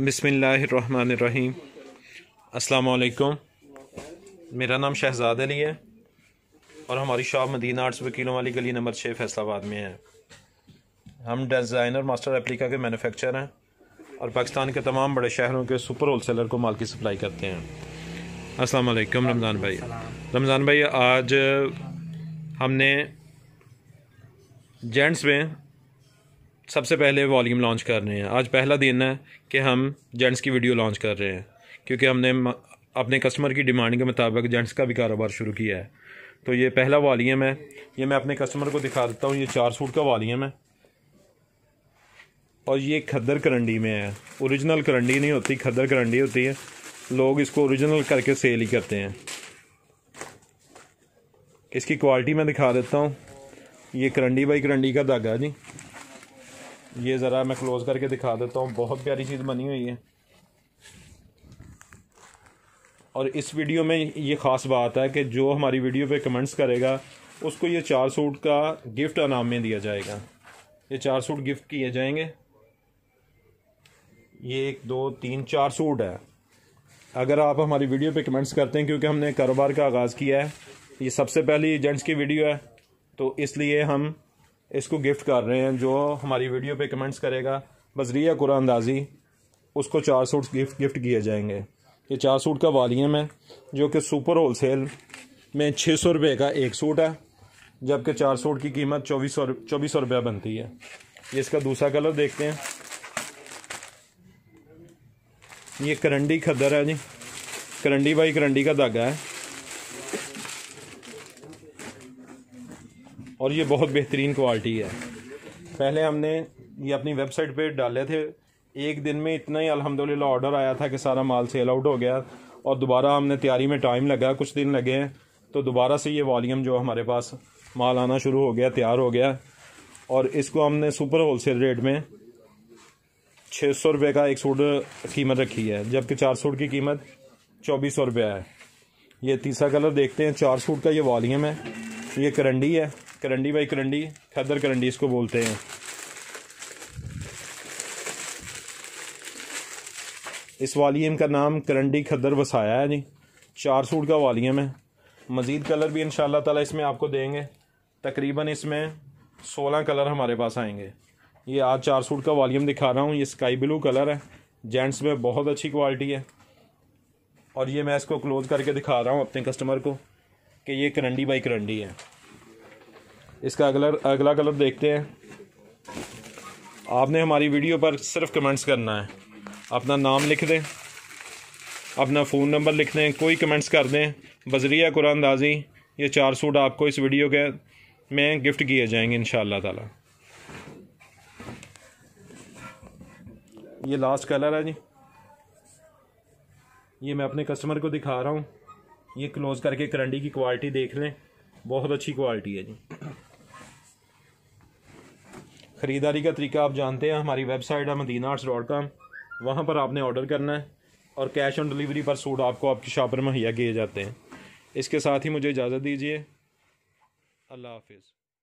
बिसमीम् अल्लाम मेरा नाम शहजाद अली है और हमारी शॉप मदीना आर्ट्स वकीलों वाली गली नंबर छः फैसलाबाद में है हम डिज़ाइनर मास्टर एप्लीका के मैन्युफैक्चर हैं और पाकिस्तान के तमाम बड़े शहरों के सुपर होल सेलर को माल की सप्लाई करते हैं अस्सलाम वालेकुम रमज़ान भाई रमज़ान भाई आज हमने जेंट्स में सबसे पहले वॉल्यूम लॉन्च कर रहे हैं आज पहला दिन है कि हम जेंट्स की वीडियो लॉन्च कर रहे हैं क्योंकि हमने अपने कस्टमर की डिमांड के मुताबिक जेंट्स का भी कारोबार शुरू किया है तो ये पहला वॉल्यूम है ये मैं अपने कस्टमर को दिखा देता हूँ ये चार सूट का वॉल्यूम है और ये खद्दर करंडी में है ओरिजिनल करंडी नहीं होती खद्दर करंडी होती है लोग इसको ओरिजिनल करके सेल ही करते हैं इसकी क्वालिटी मैं दिखा देता हूँ ये करंडी बाई करंडी का धागा जी ये ज़रा मैं क्लोज़ करके दिखा देता हूँ बहुत प्यारी चीज़ बनी हुई है और इस वीडियो में ये ख़ास बात है कि जो हमारी वीडियो पे कमेंट्स करेगा उसको ये चार सूट का गिफ्ट अनाम में दिया जाएगा ये चार सूट गिफ्ट किए जाएंगे ये एक दो तीन चार सूट है अगर आप हमारी वीडियो पे कमेंट्स करते हैं क्योंकि हमने कारोबार का आगाज़ किया है ये सबसे पहली जेंट्स की वीडियो है तो इसलिए हम इसको गिफ्ट कर रहे हैं जो हमारी वीडियो पे कमेंट्स करेगा बजरिया कुरान अंदाजी उसको चार सूट गिफ्ट गिफ्ट किए जाएंगे ये चार सूट का वालीम है जो कि सुपर होल सेल में छः सौ रुपये का एक सूट है जबकि चार सूट की कीमत चौबीस सौ चौबीस सौ रुपया बनती है ये इसका दूसरा कलर देखते हैं ये करंडी खदर है जी करंडी बाई करंडी का धागा है और ये बहुत बेहतरीन क्वालिटी है पहले हमने ये अपनी वेबसाइट पे डाले थे एक दिन में इतना ही अल्हम्दुलिल्लाह ऑर्डर आया था कि सारा माल सेल आउट हो गया और दोबारा हमने तैयारी में टाइम लगा कुछ दिन लगे हैं तो दोबारा से ये वॉलीम जो हमारे पास माल आना शुरू हो गया तैयार हो गया और इसको हमने सुपर होल सेल रेट में छः सौ रुपये का एक सूट कीमत रखी है जबकि चार सूट की कीमत चौबीस सौ रुपया है ये तीसरा कलर देखते हैं चार सूट का ये वॉलीम है ये करंडी है करंडी बाई करंडी खदर करंडी इसको बोलते हैं इस वालीम का नाम करंडी खदर वसाया है जी चार सूट का वालीम है मज़ीद कलर भी इन ताला इसमें आपको देंगे तकरीबन इसमें सोलह कलर हमारे पास आएंगे ये आज चार सूट का वालीम दिखा रहा हूँ ये स्काई ब्लू कलर है जेंट्स में बहुत अच्छी क्वालिटी है और ये मैं इसको क्लोज करके दिखा रहा हूँ अपने कस्टमर को कि ये करंडी बाई करंडी है इसका अगला अगला कलर देखते हैं आपने हमारी वीडियो पर सिर्फ कमेंट्स करना है अपना नाम लिख दें अपना फ़ोन नंबर लिख दें कोई कमेंट्स कर दें बजरिया कुरानदाज़ी ये चार सूट आपको इस वीडियो के में गिफ्ट किए जाएंगे इन ताला ये लास्ट कलर है जी ये मैं अपने कस्टमर को दिखा रहा हूँ ये क्लोज़ करके करंडी की क्वालिटी देख लें बहुत अच्छी क्वालिटी है जी ख़रीदारी का तरीका आप जानते हैं हमारी वेबसाइट है मदीना आर्ट्स डॉट कॉम वहाँ पर आपने ऑर्डर करना है और कैश ऑन डिलीवरी पर सूट आपको आपकी शॉप पर मुहैया किए जाते हैं इसके साथ ही मुझे इजाज़त दीजिए अल्लाह हाफिज़